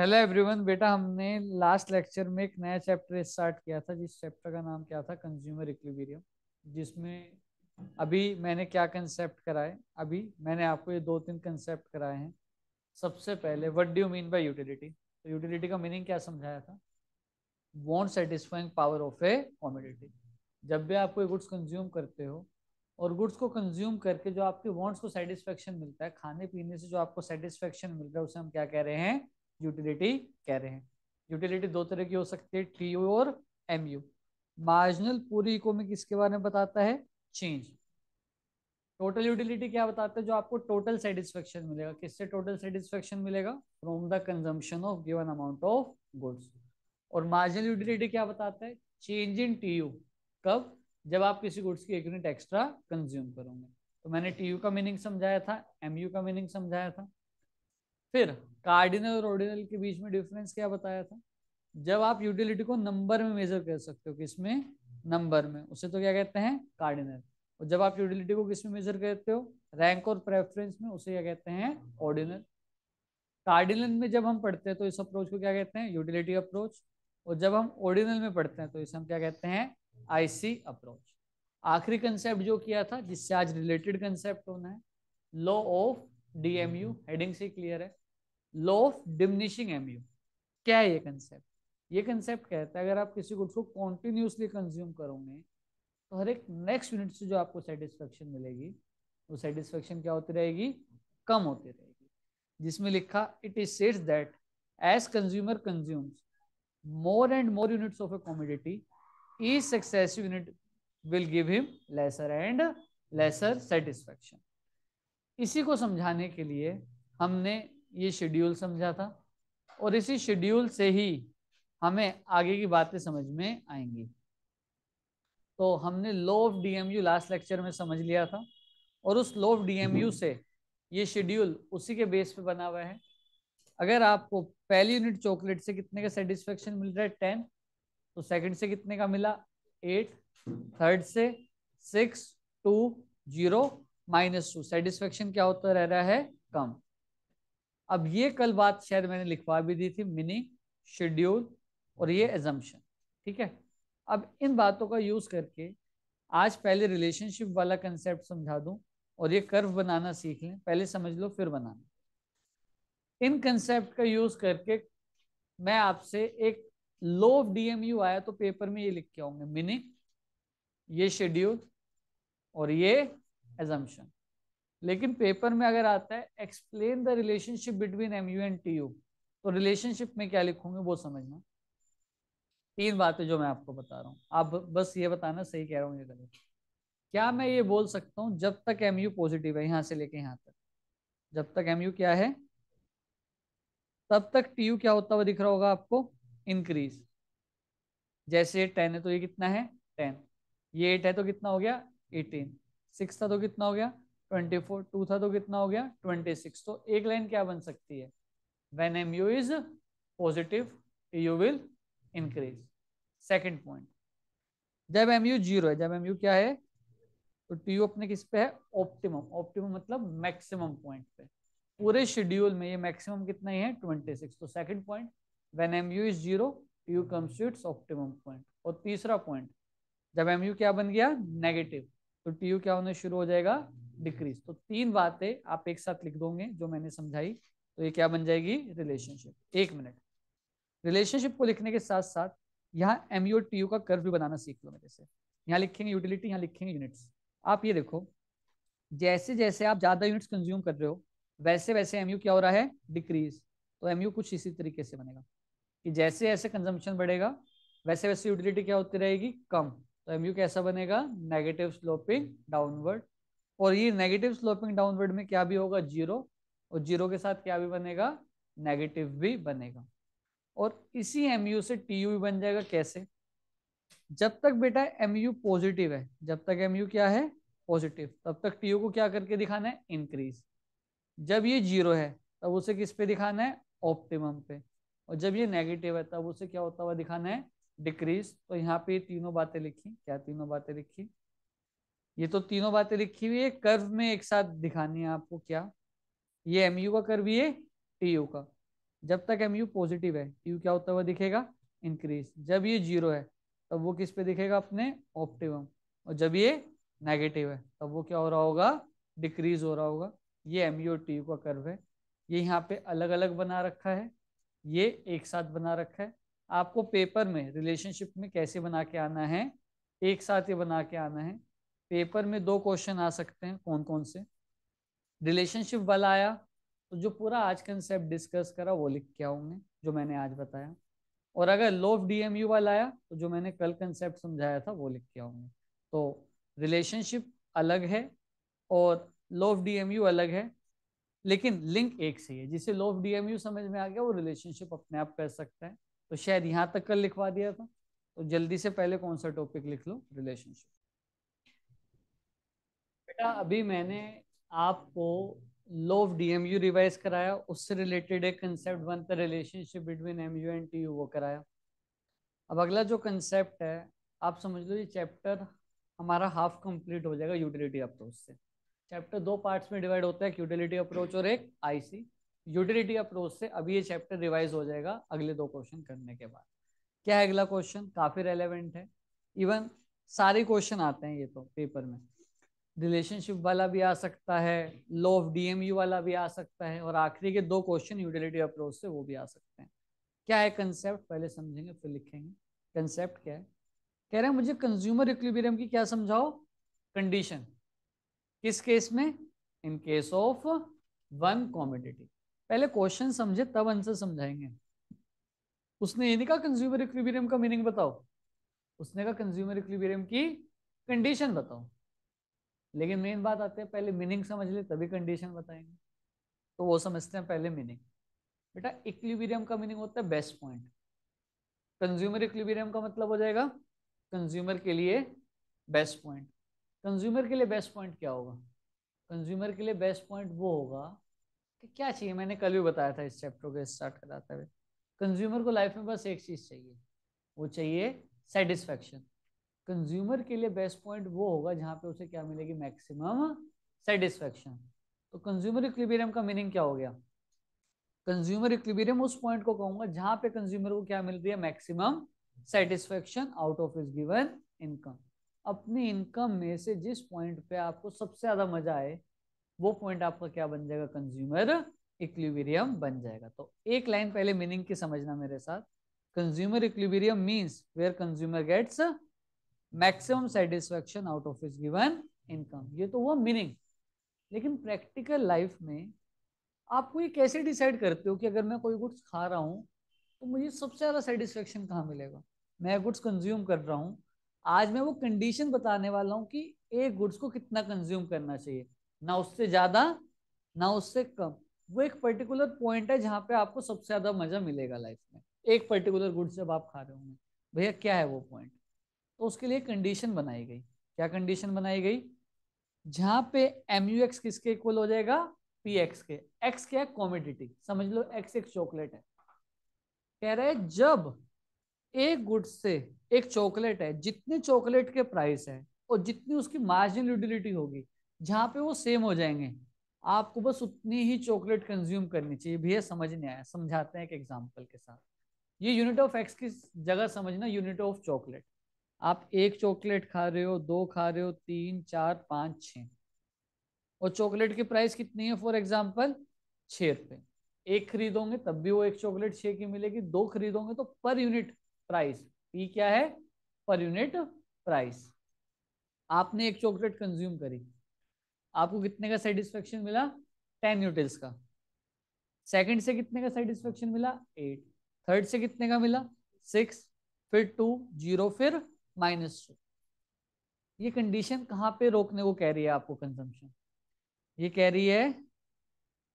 Hello everyone बेटा हमने last lecture में एक नया चैप्टर स्टार्ट किया था जिस चैप्टर का नाम क्या था कंज्यूमर इक्विबीरियम जिसमें अभी मैंने क्या कंसेप्ट कराए अभी मैंने आपको ये दो तीन कंसेप्ट कराए हैं सबसे पहले what do you mean by utility तो यूटिलिटी का मीनिंग क्या समझाया था want satisfying power of a commodity जब भी आप कोई गुड्स कंज्यूम करते हो और गुड्स को कंज्यूम करके जो आपके वॉन्ट्स को सेटिस्फेक्शन मिलता है खाने पीने से जो आपको सेटिस्फेक्शन मिल रहा है उसे हम क्या कह रहे हैं यूटिलिटी कह रहे हैं यूटिलिटी दो तरह की हो सकती है टी यू और एम यू मार्जिनल पूरी इकोनॉमी किसके बारे में बताता है चेंज टोटल यूटिलिटी क्या बताता है जो आपको टोटल सेटिस्फेक्शन मिलेगा किससे टोटल सेटिस्फेक्शन मिलेगा from the consumption of given amount of goods और मार्जिनल यूटिलिटी क्या बताता है चेंज इन टी यू कब जब आप किसी गुड्स की एक यूनिट एक्स्ट्रा कंज्यूम करोगे तो मैंने टी यू का मीनिंग समझाया था एम यू का मीनिंग समझाया था फिर कार्डिनल और ऑर्डिनल के बीच में डिफरेंस क्या बताया था जब आप यूटिलिटी को नंबर में मेजर कर सकते हो किसमें नंबर में उसे तो क्या कहते हैं कार्डिनल और जब आप यूटिलिटी को किसमें मेजर करते हो रैंक और प्रेफरेंस में उसे क्या कहते हैं ऑर्डिनल कार्डिनल में जब हम पढ़ते हैं तो इस अप्रोच को क्या कहते हैं यूटिलिटी अप्रोच और जब हम ऑर्डिनल में पढ़ते हैं तो इसे हम क्या कहते हैं आईसी अप्रोच आखिरी कंसेप्ट जो किया था जिससे आज रिलेटेड कंसेप्ट होना है लॉ ऑफ डीएमयू हेडिंग से क्लियर है लॉ ऑफ डिमिनिशिंग एमयू क्या है ये कंसेप्ट ये कंसेप्ट कहता है अगर आप किसी गुड को कॉन्टिन्यूसली कंज्यूम करोगे तो हर एक नेक्स्ट यूनिट से जो आपको सेटिस्फेक्शन मिलेगी वो सेटिस्फेक्शन क्या होती रहेगी कम होती रहेगी जिसमें लिखा it is said that as consumer consumes more and more units of a commodity each successive unit will give him lesser and lesser satisfaction इसी को समझाने के लिए हमने ये शेड्यूल समझा था और इसी शेड्यूल से ही हमें आगे की बातें समझ में आएंगी तो हमने law of D M U last lecture में समझ लिया था और उस लो ऑफ डीएमयू से ये शेड्यूल उसी के बेस पे बना हुआ है अगर आपको पहली यूनिट चॉकलेट से कितने का सेटिस्फेक्शन मिल रहा है टेन तो सेकंड से कितने का मिला एट थर्ड से six two zero minus two satisfaction क्या होता रह रहा है कम अब ये कल बात शायद मैंने लिखवा भी दी थी मिनी शेड्यूल और ये एजम्पन हम्म। ठीक है अब इन बातों का यूज़ करके आज पहले रिलेशनशिप वाला कंसेप्ट समझा दूं और ये कर्व बनाना सीख लें पहले समझ लो फिर बनाना इन कंसेप्ट का यूज़ करके मैं आपसे एक लो ऑफ डीएमयू आया तो पेपर में ये लिख के आऊंगे मिनी ये शेड्यूल और ये एजम्पन हम्म। लेकिन पेपर में अगर आता है explain the relationship between M U and T U तो रिलेशनशिप में क्या लिखूंगे वो समझना तीन बातें जो मैं आपको बता रहा हूँ आप बस ये बताना सही कह रहा हूँ ये गलत क्या मैं ये बोल सकता हूँ जब तक एम यू पॉजिटिव है यहाँ से लेके यहाँ तक जब तक एम यू क्या है तब तक टी यू क्या होता हुआ दिख रहा होगा आपको इंक्रीज जैसे टेन है तो ये कितना है टेन ये एट है तो कितना हो गया एटीन सिक्स था तो कितना हो गया ट्वेंटी फोर टू था तो कितना हो गया ट्वेंटी सिक्स तो एक लाइन क्या बन सकती है when M U is positive U will increase second point जब एम यू जीरो है जब एम यू क्या है तो टी यू अपने किस पे है ऑप्टिमम ऑप्टिमम मतलब मैक्सिमम पॉइंट पे पूरे शेड्यूल में ये मैक्सिमम कितना ही है ट्वेंटी सिक्स तो second point when M U is zero T U comes to its optimum point और तीसरा पॉइंट जब एम यू क्या बन गया नेगेटिव तो टी यू क्या होने शुरू हो जाएगा डिक्रीज तो तीन बातें आप एक साथ लिख दोगे जो मैंने समझाई तो ये क्या बन जाएगी रिलेशनशिप एक मिनट रिलेशनशिप को लिखने के साथ साथ यहाँ एम यू टी यू का कर्व भी बनाना सीख लो मेरे से यहाँ लिखेंगे यूटिलिटी यहाँ लिखेंगे यूनिट्स आप ये देखो जैसे जैसे आप ज़्यादा यूनिट्स कंज्यूम कर रहे हो वैसे वैसे एमयू क्या हो रहा है डिक्रीज तो एमयू कुछ इसी तरीके से बनेगा कि जैसे जैसे कंजम्पशन बढ़ेगा वैसे वैसे यूटिलिटी क्या होती रहेगी कम तो एमयू कैसा बनेगा नेगेटिव स्लोपिंग डाउनवर्ड और ये नेगेटिव स्लोपिंग डाउनवर्ड में क्या भी होगा जीरो और जीरो के साथ क्या भी बनेगा नेगेटिव भी बनेगा और इसी एम यू से टी यू भी बन जाएगा कैसे जब तक बेटा एम यू पॉजिटिव है जब तक एम यू क्या है पॉजिटिव तब तक टी यू को क्या करके दिखाना है इंक्रीज जब ये जीरो है तब उसे किस पे दिखाना है ऑप्टिमम पे और जब ये नेगेटिव है तब उसे क्या होता हुआ दिखाना है डिक्रीज तो यहाँ पे तीनों बातें लिखी क्या तीनों बातें लिखी ये तो तीनों बातें लिखी हुई है कर्व में एक साथ दिखानी है आपको क्या ये एम यू का कर्व ये टी यू का जब तक एम यू पॉजिटिव है टी यू क्या होता हुआ दिखेगा इंक्रीज जब ये जीरो है तब वो किस पे दिखेगा अपने ऑप्टिमम और जब ये नेगेटिव है तब वो क्या हो रहा होगा डिक्रीज हो रहा होगा ये एम यू और टी यू का कर्व है ये यहाँ पे अलग अलग बना रखा है ये एक साथ बना रखा है आपको पेपर में रिलेशनशिप में कैसे बना के आना है एक साथ ये बना के आना है पेपर में दो क्वेश्चन आ सकते हैं कौन कौन से रिलेशनशिप वाला आया तो जो पूरा आज कंसेप्ट डिस्कस करा वो लिख के आऊंगे जो मैंने आज बताया और अगर लोव डीएमयू वाला आया तो जो मैंने कल कंसेप्ट समझाया था वो लिख के आऊंगे तो रिलेशनशिप अलग है और लोव डीएमयू अलग है लेकिन लिंक एक से है जिसे लोव डीएमयू समझ में आ गया वो रिलेशनशिप अपने आप कर सकता है तो शायद यहाँ तक कल लिखवा दिया था तो जल्दी से पहले कौन सा टॉपिक लिख लो रिलेशनशिप बेटा अभी मैंने आपको लॉ ऑफ डीएमयू रिवाइज कराया उससे रिलेटेड एक कंसेप्ट बनता relationship between M U and T U वो कराया अब अगला जो कंसेप्ट है आप समझ लो ये चैप्टर हमारा हाफ कंप्लीट हो जाएगा यूटिलिटी अप्रोच से चैप्टर दो पार्ट्स में डिवाइड होता है यूटिलिटी अप्रोच और एक आईसी यूटिलिटी अप्रोच से अभी ये चैप्टर रिवाइज हो जाएगा अगले दो क्वेश्चन करने के बाद क्या है अगला क्वेश्चन काफी रेलेवेंट है इवन सारे क्वेश्चन आते हैं ये तो पेपर में रिलेशनशिप वाला भी आ सकता है लॉ ऑफ डीएमयू वाला भी आ सकता है और आखिरी के दो क्वेश्चन यूटिलिटी अप्रोच से वो भी आ सकते हैं क्या है कंसेप्ट पहले समझेंगे फिर लिखेंगे कंसेप्ट क्या है कह रहे हैं मुझे कंज्यूमर इक्विबेरियम की क्या समझाओ कंडीशन किस केस में in case of one commodity पहले क्वेश्चन समझे तब आंसर समझाएंगे उसने ये नहीं कहा कंज्यूमर इक्विबेरियम का मीनिंग बताओ उसने कहा कंज्यूमर इक्विबेरियम की कंडीशन बताओ लेकिन मेन बात आते हैं पहले मीनिंग समझ ले तभी कंडीशन बताएंगे तो वो समझते हैं पहले मीनिंग बेटा इक्लिबीरियम का मीनिंग होता है बेस्ट पॉइंट कंज्यूमर इक्लिबीरियम का मतलब हो जाएगा कंज्यूमर के लिए बेस्ट पॉइंट कंज्यूमर के लिए बेस्ट पॉइंट क्या होगा कंज्यूमर के लिए बेस्ट पॉइंट वो होगा कि क्या चाहिए मैंने कल भी बताया था इस चैप्टर को स्टार्ट कराते हुए कंज्यूमर को लाइफ में बस एक चीज़ चाहिए वो चाहिए सेटिस्फेक्शन कंज्यूमर के लिए बेस्ट पॉइंट वो होगा जहाँ पे उसे क्या मिलेगी मैक्सिमम सेटिस्फेक्शन तो कंज्यूमर इक्विबेरियम का मीनिंग क्या हो गया कंज्यूमर इक्विबेरियम उस पॉइंट को कहूंगा जहां पे कंज्यूमर को क्या मिल रही है maximum satisfaction out of his given income अपनी इनकम में से जिस पॉइंट पे आपको सबसे ज्यादा मजा आए वो पॉइंट आपका क्या बन जाएगा कंज्यूमर इक्विबेरियम बन जाएगा तो एक लाइन पहले मीनिंग की समझना मेरे साथ consumer equilibrium means where consumer gets maximum satisfaction out of his given income ये तो हुआ मीनिंग लेकिन प्रैक्टिकल लाइफ में आपको ये कैसे डिसाइड करते हो कि अगर मैं कोई गुड्स खा रहा हूँ तो मुझे सबसे ज़्यादा सेटिस्फेक्शन कहाँ मिलेगा मैं गुड्स कंज्यूम कर रहा हूँ आज मैं वो कंडीशन बताने वाला हूँ कि एक गुड्स को कितना कंज्यूम करना चाहिए ना उससे ज़्यादा ना उससे कम वो एक पर्टिकुलर पॉइंट है जहाँ पे आपको सबसे ज़्यादा मज़ा मिलेगा लाइफ में एक पर्टिकुलर गुड्स जब आप खा रहे होंगे भैया क्या है वो पॉइंट तो उसके लिए कंडीशन बनाई गई क्या कंडीशन बनाई गई जहां पे एम यू एक्स किसके इक्वल हो जाएगा पी एक्स के एक्स क्या है कॉमोडिटी समझ लो एक्स एक चॉकलेट है कह रहे जब एक गुड से एक चॉकलेट है जितने चॉकलेट के प्राइस है और जितनी उसकी मार्जिन यूटिलिटी होगी जहां पे वो सेम हो जाएंगे आपको बस उतनी ही चॉकलेट कंज्यूम करनी चाहिए भैया समझ नहीं आया समझाते हैं एक एग्जाम्पल के साथ ये यूनिट ऑफ एक्स की जगह समझना यूनिट ऑफ चॉकलेट आप एक चॉकलेट खा रहे हो दो खा रहे हो तीन चार पाँच छ और चॉकलेट की प्राइस कितनी है फॉर एग्जाम्पल छ रुपये एक खरीदोगे तब भी वो एक चॉकलेट छः की मिलेगी दो खरीदोगे तो पर यूनिट प्राइस पी क्या है पर यूनिट प्राइस आपने एक चॉकलेट कंज्यूम करी आपको कितने का सेटिस्फेक्शन मिला टेन यूटिल्स का सेकंड से कितने का सेटिस्फेक्शन मिला एट थर्ड से कितने का मिला सिक्स फिर टू जीरो फिर माइनस टू ये कंडीशन कहाँ पे रोकने को कह रही है आपको कंजम्पशन ये कह रही है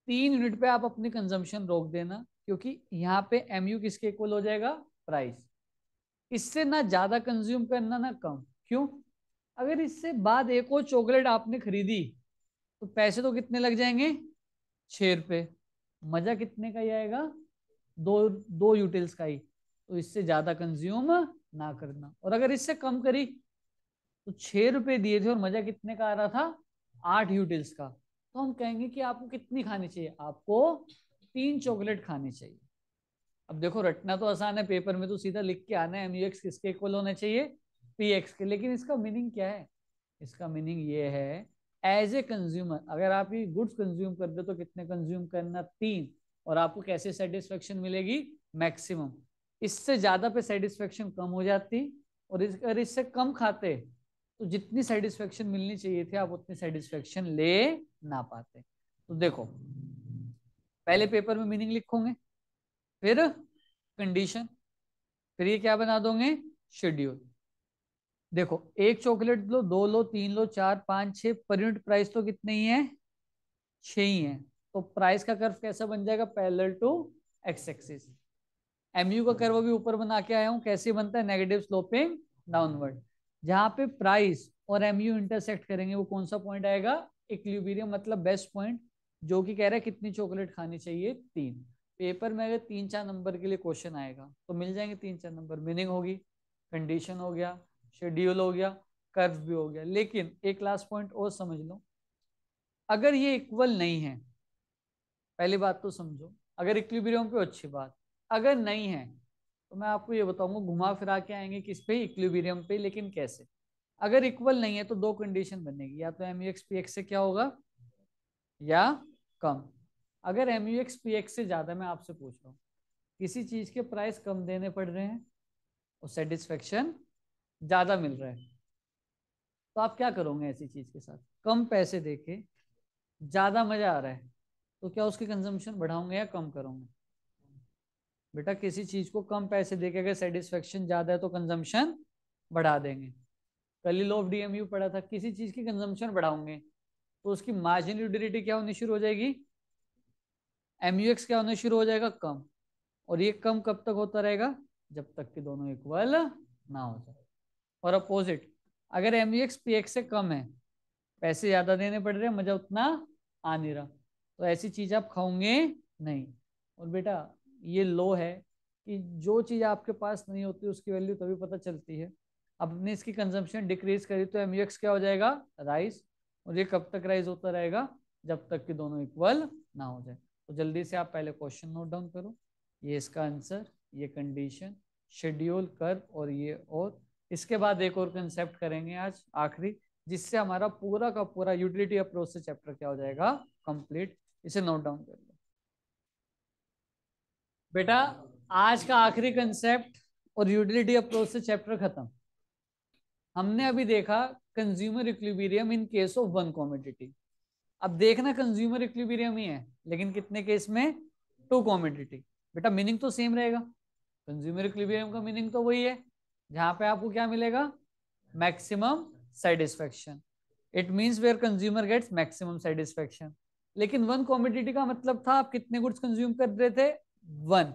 तीन यूनिट पे आप अपनी कंजम्पशन रोक देना क्योंकि यहाँ पे एम यू किसके इक्वल हो जाएगा प्राइस इससे ना ज़्यादा कंज्यूम करना ना कम क्यों अगर इससे बाद एक और चॉकलेट आपने खरीदी तो पैसे तो कितने लग जाएंगे छः रुपये मज़ा कितने का ही आएगा दो दो यूटिल्स का ही तो इससे ज़्यादा कंज्यूम ना करना और अगर इससे कम करी तो छह रुपए दिए थे और मजा कितने का आ रहा था आठ यूटिल्स का तो हम कहेंगे कि आपको कितनी खानी चाहिए आपको तीन चॉकलेट खानी चाहिए अब देखो रटना तो आसान है पेपर में तो सीधा लिख के आना है एम यू एक्स किसके इक्वल होने चाहिए पी एक्स के लेकिन इसका मीनिंग क्या है इसका मीनिंग ये है एज ए कंज्यूमर अगर आप ये गुड्स कंज्यूम कर दो तो कितने कंज्यूम करना तीन और आपको कैसे सेटिस्फेक्शन मिलेगी मैक्सिमम इससे ज़्यादा पे सेटिस्फेक्शन कम हो जाती और इस अगर इससे कम खाते तो जितनी सेटिस्फेक्शन मिलनी चाहिए थी आप उतनी सेटिस्फेक्शन ले ना पाते तो देखो पहले पेपर में मीनिंग लिखोगे फिर कंडीशन फिर ये क्या बना दोगे शेड्यूल देखो एक चॉकलेट लो दो लो तीन लो चार पांच छह पर यूनिट प्राइस तो कितने ही है छ ही है तो प्राइस का कर्व कैसा बन जाएगा parallel to X axis M U का कर्व भी ऊपर बना के आया हूँ कैसे बनता है नेगेटिव स्लोपिंग डाउनवर्ड जहां पे प्राइस और एमयू इंटरसेक्ट करेंगे वो कौन सा पॉइंट आएगा इक्लिबीरियम मतलब बेस्ट पॉइंट जो कि कह रहा है कितनी चॉकलेट खानी चाहिए तीन पेपर में अगर तीन चार नंबर के लिए क्वेश्चन आएगा तो मिल जाएंगे तीन चार नंबर मीनिंग होगी कंडीशन हो गया शेड्यूल हो गया कर्व भी हो गया लेकिन एक लास्ट पॉइंट और समझ लो अगर ये इक्वल नहीं है पहली बात तो समझो अगर इक्लिबीरियम पे अच्छी बात अगर नहीं है तो मैं आपको ये बताऊंगा घुमा फिरा के आएंगे किस पे इक्विबीरियम पे लेकिन कैसे अगर इक्वल नहीं है तो दो कंडीशन बनेगी या तो M U X P X से क्या होगा या कम अगर M U X P X से ज़्यादा मैं आपसे पूछ रहा हूँ किसी चीज़ के प्राइस कम देने पड़ रहे हैं और सेटिस्फेक्शन ज़्यादा मिल रहा है तो आप क्या करोगे ऐसी चीज़ के साथ कम पैसे दे के ज़्यादा मज़ा आ रहा है तो क्या उसकी कंजम्पशन बढ़ाऊंगे या कम करूँगा बेटा किसी चीज को कम पैसे देके अगर सेटिस्फेक्शन ज्यादा है तो कंजम्पशन बढ़ा देंगे कल ही ऑफ डीएमयू पढ़ा था किसी चीज की कंजम्पशन बढ़ाओगे तो उसकी मार्जिन यूटिलिटी क्या होनी शुरू हो जाएगी एमयूएक्स क्या होना शुरू हो जाएगा कम और ये कम कब तक होता रहेगा जब तक कि दोनों इक्वल ना हो जाए और अपोजिट अगर एमयूएक्स पीएक्स से कम है पैसे ज्यादा देने पड़ रहे मजा उतना आ नहीं रहा तो ऐसी चीज आप खाओगे नहीं और बेटा ये लो है कि जो चीज़ आपके पास नहीं होती उसकी वैल्यू तभी पता चलती है आपने इसकी कंजम्पशन डिक्रीज करी तो एम क्या हो जाएगा राइस और ये कब तक राइस होता रहेगा जब तक कि दोनों इक्वल ना हो जाए तो जल्दी से आप पहले क्वेश्चन नोट डाउन करो ये इसका आंसर ये कंडीशन शेड्यूल कर और ये और इसके बाद एक और कंसेप्ट करेंगे आज आखिरी जिससे हमारा पूरा का पूरा यूटिलिटी अप्रोच से चैप्टर क्या हो जाएगा कंप्लीट इसे नोट डाउन कर लो बेटा आज का आखिरी कंसेप्ट और यूटिलिटी अप्रोच से चैप्टर खत्म हमने अभी देखा consumer equilibrium in case of one commodity अब देखना कंज्यूमर इक्विबीरियम ही है लेकिन कितने केस में टू कॉमोडिटी बेटा मीनिंग तो सेम रहेगा कंज्यूमर इक्विबीरियम का मीनिंग तो वही है जहां पे आपको क्या मिलेगा maximum satisfaction it means where consumer gets maximum satisfaction लेकिन वन कॉमोडिटी का मतलब था आप कितने गुड्स कंज्यूम कर रहे थे वन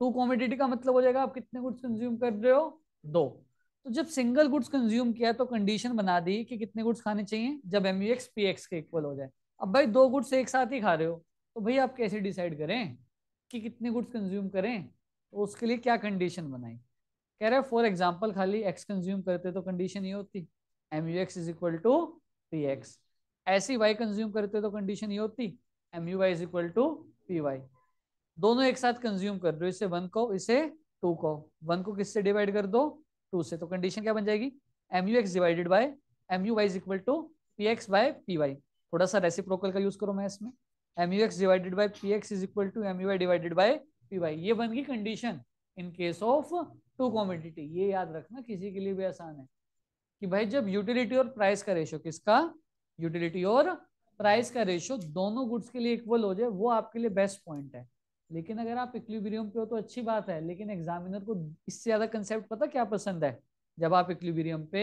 टू क्वान्टिटी का मतलब हो जाएगा आप कितने गुड्स कंज्यूम कर रहे हो दो तो जब सिंगल गुड्स कंज्यूम किया तो कंडीशन बना दी कि कितने गुड्स खाने चाहिए जब M U X P X के इक्वल हो जाए अब भाई दो गुड्स एक साथ ही खा रहे हो तो भाई आप कैसे डिसाइड करें कि कितने गुड्स कंज्यूम करें तो उसके लिए क्या कंडीशन बनाई कह रहे फॉर एग्जाम्पल खाली एक्स कंज्यूम करते तो कंडीशन ये होती M U X is equal to P X ऐसी वाई कंज्यूम करते तो कंडीशन ये होती M U Y is equal to P Y दोनों एक साथ कंज्यूम कर दो इसे वन को इसे टू को वन को किससे डिवाइड कर दो टू से तो कंडीशन क्या बन जाएगी M U X divided by M U Y is equal to P X by P Y थोड़ा सा रेसिप्रोकल का यूज करो मैं इसमें M U X divided by P X is equal to M U Y divided by P Y ये बन गई condition in case of two commodity ये याद रखना किसी के लिए भी आसान है कि भाई जब यूटिलिटी और प्राइस का रेशो किसका यूटिलिटी और प्राइस का रेशो दोनों गुड्स के लिए इक्वल हो जाए वो आपके लिए बेस्ट पॉइंट है लेकिन अगर आप इक्विबेरियम पे हो तो अच्छी बात है लेकिन एग्जामिनर को इससे ज्यादा कंसेप्ट पता क्या पसंद है जब आप इक्विबीरियम पे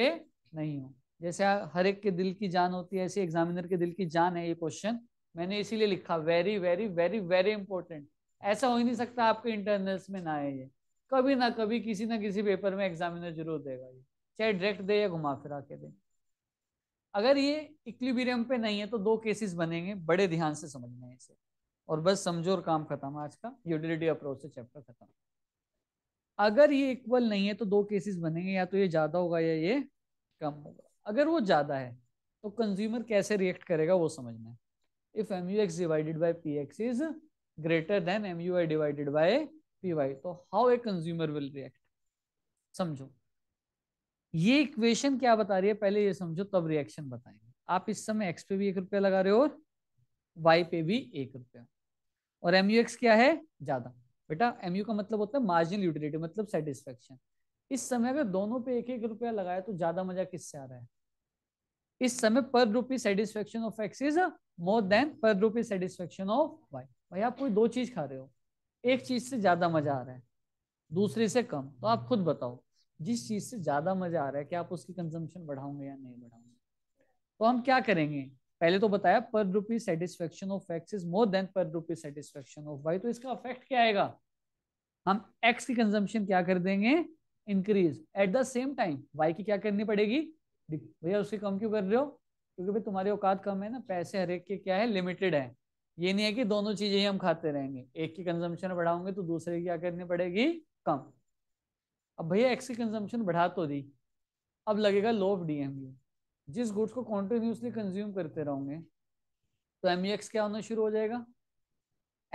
नहीं हो जैसे हर एक के दिल की जान होती है ऐसे एग्जामिनर के दिल की जान है ये क्वेश्चन मैंने इसीलिए लिखा very very very very important ऐसा हो ही नहीं सकता आपके इंटरनल्स में ना आए ये कभी ना कभी किसी ना किसी पेपर में एग्जामिनर जरूर देगा ये चाहे डायरेक्ट दे या घुमा फिरा के दे अगर ये इक्विबेरियम पे नहीं है तो दो केसेस बनेंगे बड़े ध्यान से समझना है इसे और बस समझो और काम खत्म आज का यूटिलिटी अप्रोच से चैप्टर खत्म अगर ये इक्वल नहीं है तो दो केसेस बनेंगे या तो ये ज्यादा होगा या ये कम होगा अगर वो ज्यादा है तो कंज्यूमर कैसे रिएक्ट करेगा वो समझना है if M U X divided by P X is greater than M U Y divided by P Y तो how a consumer will react समझो ये इक्वेशन क्या बता रही है पहले ये समझो तब रिएक्शन बताएंगे आप इस समय एक्स पे भी एक रुपया लगा रहे हो और वाई पे भी एक रुपया और एम क्या है ज्यादा बेटा एम का मतलब होता है मार्जिनल यूटिलिटी मतलब सेटिस्फेक्शन इस समय अगर दोनों पे एक एक रुपया लगाए तो ज्यादा मजा किससे आ रहा है इस समय पर rupee satisfaction of X is more than per rupee satisfaction of Y भाई आप कोई दो चीज खा रहे हो एक चीज से ज्यादा मजा आ रहा है दूसरी से कम तो आप खुद बताओ जिस चीज से ज्यादा मजा आ रहा है क्या आप उसकी कंजम्पशन बढ़ाओगे या नहीं बढ़ाओगे तो हम क्या करेंगे पहले तो बताया per rupee satisfaction of X is more than per rupee satisfaction of Y तो इसका इफेक्ट क्या आएगा हम एक्स की कंजम्पशन क्या कर देंगे increase at the same time Y की क्या करनी पड़ेगी भैया उससे कम क्यों कर रहे हो क्योंकि भाई तुम्हारी औकात कम है ना पैसे हर एक के क्या है लिमिटेड है ये नहीं है कि दोनों चीजें ही हम खाते रहेंगे एक की कंजम्पशन बढ़ाओगे तो दूसरे की क्या करनी पड़ेगी कम अब भैया एक्स की कंजम्पशन बढ़ा तो दी अब लगेगा लो ऑफ डीएमयू जिस गुड्स को कॉन्टिन्यूसली कंज्यूम करते रहोगे तो एम क्या होना शुरू हो जाएगा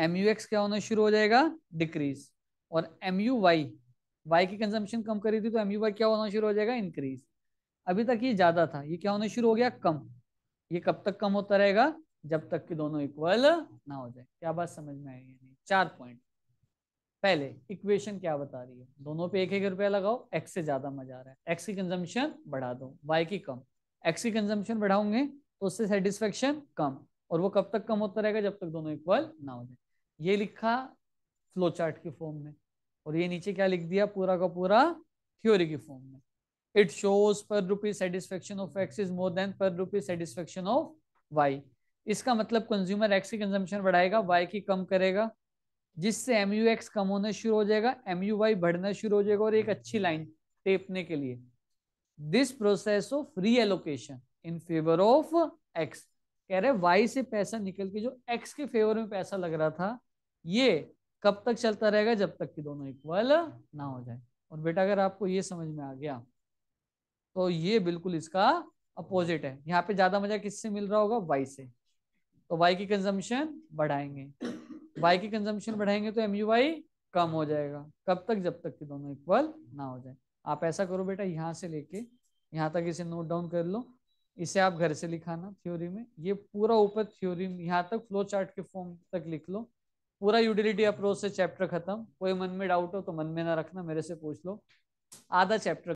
एम क्या होना शुरू हो जाएगा डिक्रीज और एम यू वाई वाई की कंजम्पशन कम करी थी तो एम यू वाई क्या होना शुरू हो जाएगा इंक्रीज अभी तक ये ज्यादा था ये क्या होना शुरू हो गया कम ये कब तक कम होता रहेगा जब तक कि दोनों इक्वल ना हो जाए क्या बात समझ में आएगी नहीं चार पॉइंट पहले इक्वेशन क्या बता रही है दोनों पे एक एक रुपया लगाओ एक्स से ज्यादा मजा आ रहा है एक्स की कंजम्पशन बढ़ा दो वाई की कम एक्स की कंजम्पशन बढ़ाऊंगे तो उससे सेटिस्फेक्शन कम और वो कब तक कम होता रहेगा जब तक दोनों इक्वल ना हो जाए ये लिखा फ्लो चार्ट की फॉर्म में और ये नीचे क्या लिख दिया पूरा का पूरा थ्योरी की फॉर्म में it shows per rupees satisfaction of X is more than per rupees satisfaction of Y इसका मतलब कंज्यूमर एक्स की कंजम्पशन बढ़ाएगा वाई की कम करेगा जिससे एम कम होना शुरू हो जाएगा एम बढ़ना शुरू हो जाएगा और एक अच्छी लाइन टेपने के लिए this process of reallocation in favour of X कह रहे वाई से पैसा निकल के जो एक्स के फेवर में पैसा लग रहा था ये कब तक चलता रहेगा जब तक कि दोनों इक्वल ना हो जाए और बेटा अगर आपको ये समझ में आ गया तो ये बिल्कुल इसका अपोजिट है यहाँ पे ज्यादा मजा किससे मिल रहा होगा वाई से तो वाई की कंजम्पशन बढ़ाएंगे वाई की कंजम्पशन बढ़ाएंगे तो एम कम हो जाएगा कब तक जब तक कि दोनों इक्वल ना हो जाए आप ऐसा करो बेटा यहाँ से लेके यहाँ तक इसे नोट डाउन कर लो इसे आप घर से लिखाना थ्योरी में ये पूरा ऊपर थ्योरी यहाँ तक फ्लो चार्ट के फॉर्म तक लिख लो पूरा यूटिलिटी अप्रोच से चैप्टर खत्म कोई मन में डाउट हो तो मन में ना रखना मेरे से पूछ लो आधा चैप्टर